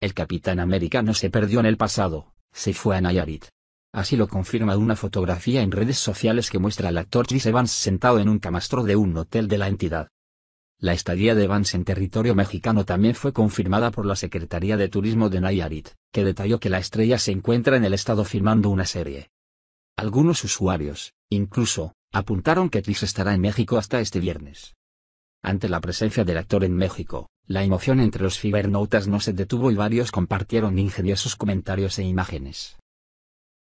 El capitán americano se perdió en el pasado, se fue a Nayarit. Así lo confirma una fotografía en redes sociales que muestra al actor Chris Evans sentado en un camastro de un hotel de la entidad. La estadía de Evans en territorio mexicano también fue confirmada por la Secretaría de Turismo de Nayarit, que detalló que la estrella se encuentra en el estado filmando una serie. Algunos usuarios, incluso, apuntaron que Chris estará en México hasta este viernes. Ante la presencia del actor en México, la emoción entre los cibernautas no se detuvo y varios compartieron ingeniosos comentarios e imágenes.